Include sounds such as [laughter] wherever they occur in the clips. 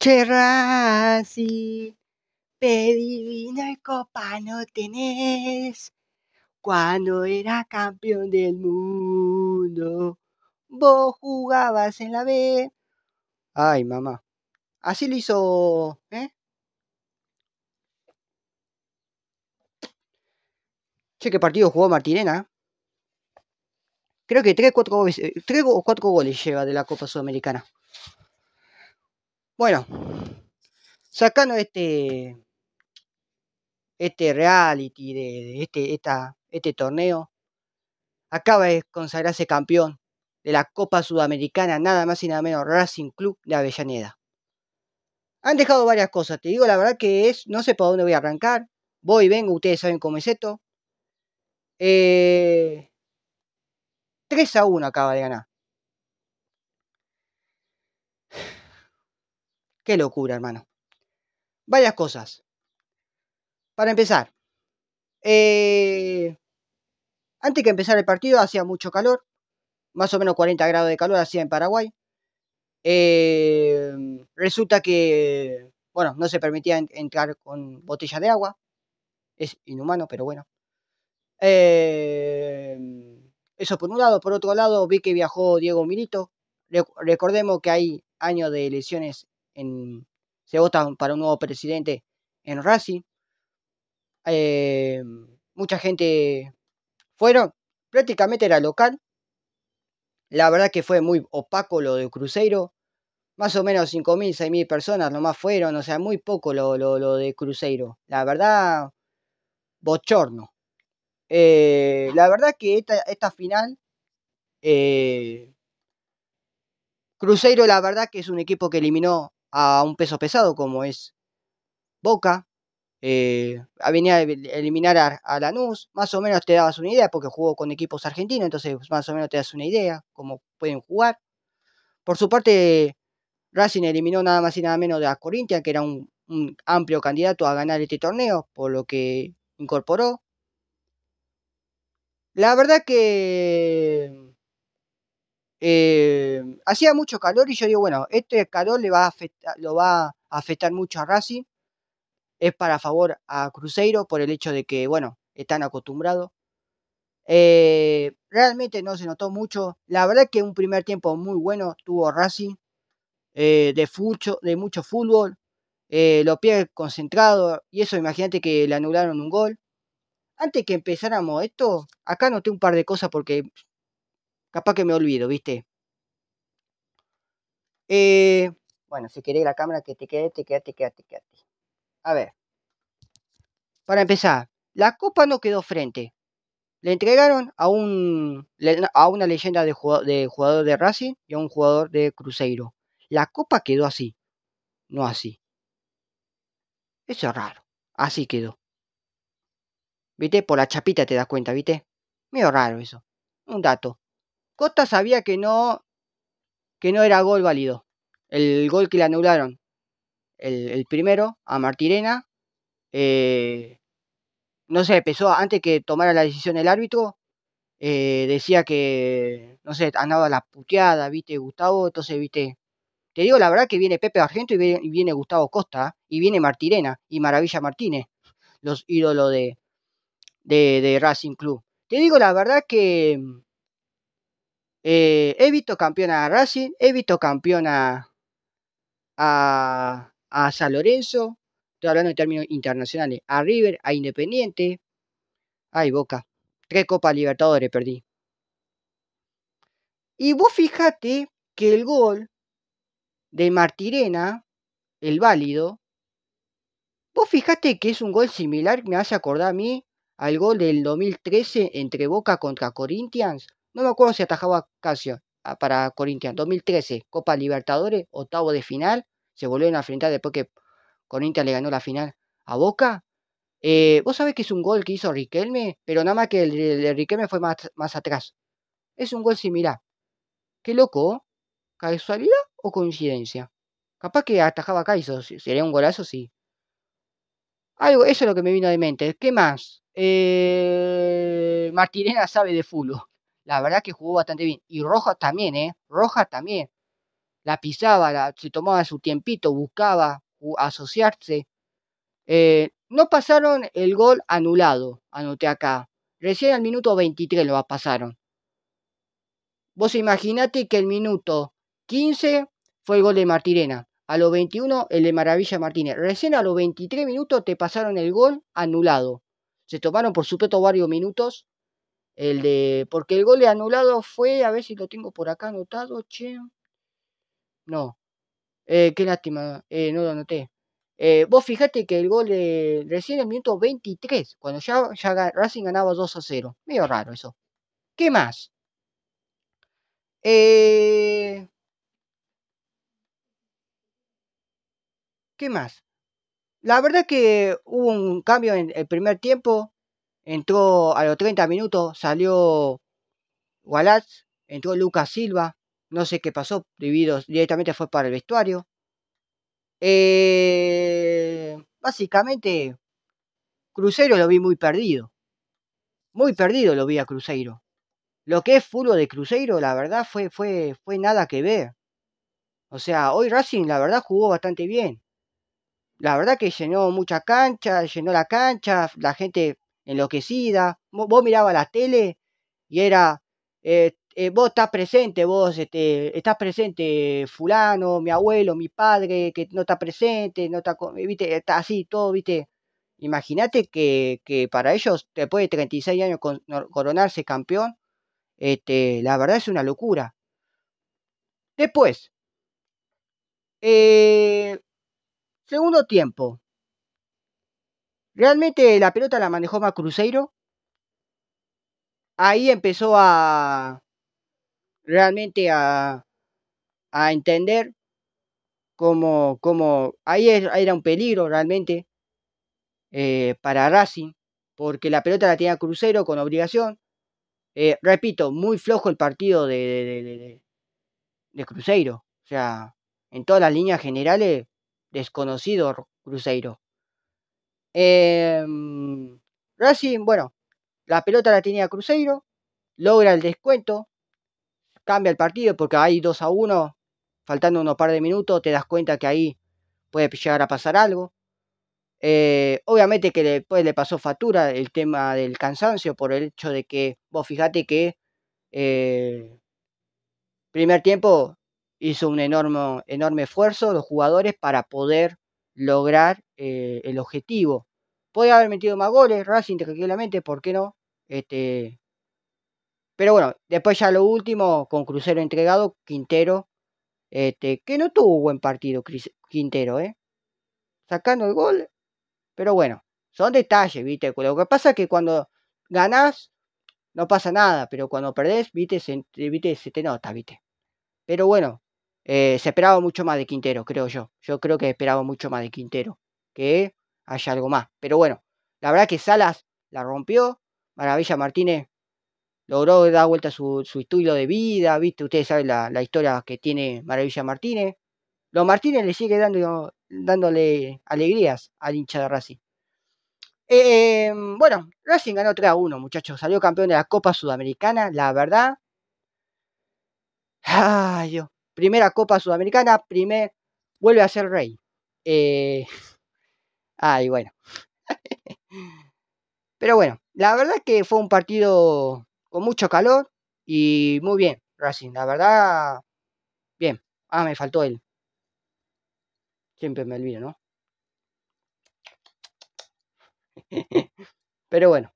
Cherrazi, pedí vino y copa no tenés. Cuando era campeón del mundo, vos jugabas en la B. Ay, mamá. Así lo hizo, ¿eh? Che, qué partido jugó Martirena. Creo que tres 3 eh, o 4 goles lleva de la Copa Sudamericana. Bueno, sacando este, este reality de, este, esta, este torneo, acaba de consagrarse campeón de la Copa Sudamericana, nada más y nada menos Racing Club de Avellaneda. Han dejado varias cosas, te digo la verdad que es, no sé por dónde voy a arrancar, voy, vengo, ustedes saben cómo es esto. 3 eh, a 1 acaba de ganar. Qué locura, hermano. Varias cosas. Para empezar, eh, antes que empezar el partido hacía mucho calor, más o menos 40 grados de calor hacía en Paraguay. Eh, resulta que, bueno, no se permitía entrar con botella de agua. Es inhumano, pero bueno. Eh, eso por un lado. Por otro lado, vi que viajó Diego Milito. Recordemos que hay años de lesiones se votan para un nuevo presidente en Racing. Eh, mucha gente fueron, prácticamente era local. La verdad que fue muy opaco lo de Cruzeiro. Más o menos 5.000, 6.000 personas nomás fueron, o sea, muy poco lo, lo, de Cruzeiro. La verdad, bochorno. Eh, la verdad que esta, final, eh, Cruzeiro la verdad que es un equipo que eliminó a un peso pesado como es Boca. Eh, venía a eliminar a, Lanús, más o menos te dabas una idea porque jugó con equipos argentinos, entonces más o menos te das una idea cómo pueden jugar. Por su parte, Racing eliminó nada más y nada menos de a Corinthians, que era un amplio candidato a ganar este torneo, por lo que incorporó. La verdad que eh, hacía mucho calor y yo digo, bueno, este calor le va a afectar, lo va a afectar mucho a Racing. Es para favor a Cruzeiro por el hecho de que, bueno, están acostumbrados. Eh, realmente no se notó mucho. La verdad que un primer tiempo muy bueno tuvo Racing. Eh, de, de mucho fútbol. los pies concentrados. Y eso imagínate que le anularon un gol. Antes que empezáramos esto, acá noté un par de cosas porque Capaz que me olvido, ¿viste? Eh, bueno, si querés la cámara que te quede, te quede, te quede, te quede. A ver. Para empezar, la copa no quedó frente. Le entregaron a, un, a una leyenda de jugador, de Racing y a un jugador de Cruzeiro. La copa quedó así, no así. Eso es raro. Así quedó. ¿Viste? Por la chapita te das cuenta, ¿viste? Mío raro eso. Un dato. Costa sabía que no, que no era gol válido. El gol que le anularon, el, primero, a Martirena, eh, no sé, empezó antes que tomara la decisión el árbitro, eh, decía que, no sé, andaba la puteada, viste, Gustavo, entonces, viste, te digo la verdad que viene Pepe Argento y viene, Gustavo Costa, y viene Martirena y Maravilla Martínez, los ídolos de, de, de Racing Club. Te digo la verdad que eh, he visto campeón a Racing, he visto campeón a, San Lorenzo, estoy hablando en términos internacionales, a River, a Independiente, ay Boca, tres Copas Libertadores perdí. Y vos fijate que el gol de Martirena, el válido, vos fijate que es un gol similar, me hace acordar a mí al gol del 2013 entre Boca contra Corinthians, no me acuerdo si atajaba Casio ah, para Corinthians. 2013, Copa Libertadores, octavo de final. Se volvieron a enfrentar después que Corinthians le ganó la final a Boca. Eh, vos sabés que es un gol que hizo Riquelme, pero nada más que el de Riquelme fue más, más atrás. Es un gol similar. Qué loco. ¿oh? ¿Casualidad o coincidencia? Capaz que atajaba Casio Sería un golazo, sí. Algo, eso es lo que me vino de mente. ¿Qué más? Eh, sabe de fulo la verdad que jugó bastante bien. Y roja también, ¿eh? roja también. La pisaba, la, se tomaba su tiempito, buscaba asociarse. Eh, no pasaron el gol anulado, anoté acá. Recién al minuto 23 lo pasaron. Vos imaginate que el minuto 15 fue el gol de Martirena. A los 21 el de Maravilla Martínez. Recién a los 23 minutos te pasaron el gol anulado. Se tomaron por supuesto varios minutos el de. Porque el gol de anulado fue. A ver si lo tengo por acá anotado, che. No. Eh, qué lástima. Eh, no lo anoté. Eh, vos fijate que el gol de recién en el minuto 23, cuando ya, Racing ganaba 2 a 0. Medio raro eso. ¿Qué más? ¿Qué más? La verdad que hubo un cambio en el primer tiempo entró a los 30 minutos, salió Wallace, entró Lucas Silva, no sé qué pasó, directamente fue para el vestuario. Eh, básicamente, Cruzeiro lo vi muy perdido. Muy perdido lo vi a Cruzeiro. Lo que es furo de Cruzeiro, la verdad, fue, fue, fue nada que ver. O sea, hoy Racing, la verdad, jugó bastante bien. La verdad que llenó mucha cancha, llenó la cancha, la gente enloquecida. Vos miraba la tele y era, eh, eh, vos estás presente, vos este, estás presente, fulano, mi abuelo, mi padre, que no está presente, no está, viste, está así, todo, viste. Imagínate que, que, para ellos, después de 36 años coronarse campeón, este, la verdad es una locura. Después, eh, segundo tiempo, Realmente la pelota la manejó más Cruzeiro. Ahí empezó a realmente a, a entender cómo, cómo ahí era un peligro realmente eh, para Racing, porque la pelota la tenía Cruzeiro con obligación. Eh, repito, muy flojo el partido de, de, de Cruzeiro. O sea, en todas las líneas generales, desconocido Cruzeiro. Eh, Racing, bueno, la pelota la tenía Cruzeiro, logra el descuento, cambia el partido porque hay 2 a 1, faltando unos par de minutos, te das cuenta que ahí puede llegar a pasar algo. Eh, obviamente que después le pasó factura el tema del cansancio por el hecho de que, vos fijate que eh, primer tiempo hizo un enorme, enorme esfuerzo los jugadores para poder lograr eh, el objetivo. Podría haber metido más goles, Racing tranquilamente, ¿por qué no? Este, pero bueno, después ya lo último, con Crucero entregado, Quintero, este, que no tuvo buen partido Quintero, ¿eh? Sacando el gol. Pero bueno, son detalles, ¿viste? Lo que pasa es que cuando ganas no pasa nada, pero cuando perdés, ¿viste? Se, ¿viste? se te nota, ¿viste? Pero bueno, eh, se esperaba mucho más de Quintero, creo yo. Yo creo que esperaba mucho más de Quintero. Que haya algo más. Pero bueno, la verdad que Salas la rompió. Maravilla Martínez logró dar vuelta su, su estilo de vida. Viste, ustedes saben la, la, historia que tiene Maravilla Martínez. Los Martínez le sigue dando, dándole alegrías al hincha de Racing. Eh, em, bueno, Racing ganó 3 a 1, muchachos. Salió campeón de la Copa Sudamericana. La verdad. Ay, Dios primera Copa Sudamericana, primer, vuelve a ser rey. Eh, [laughs] ay, bueno. [laughs] Pero bueno, la verdad que fue un partido con mucho calor y muy bien, Racing. La verdad, bien. Ah, me faltó él. Siempre me olvido, ¿no? [laughs] Pero bueno.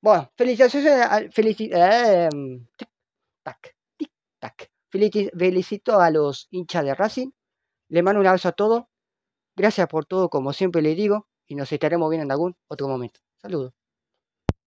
Bueno, felicitaciones. felicidades. Em, tic, tac, tic, tac. Felicito a los hinchas de Racing. Le mando un abrazo a todos. Gracias por todo, como siempre le digo, y nos estaremos viendo en algún otro momento. Saludos.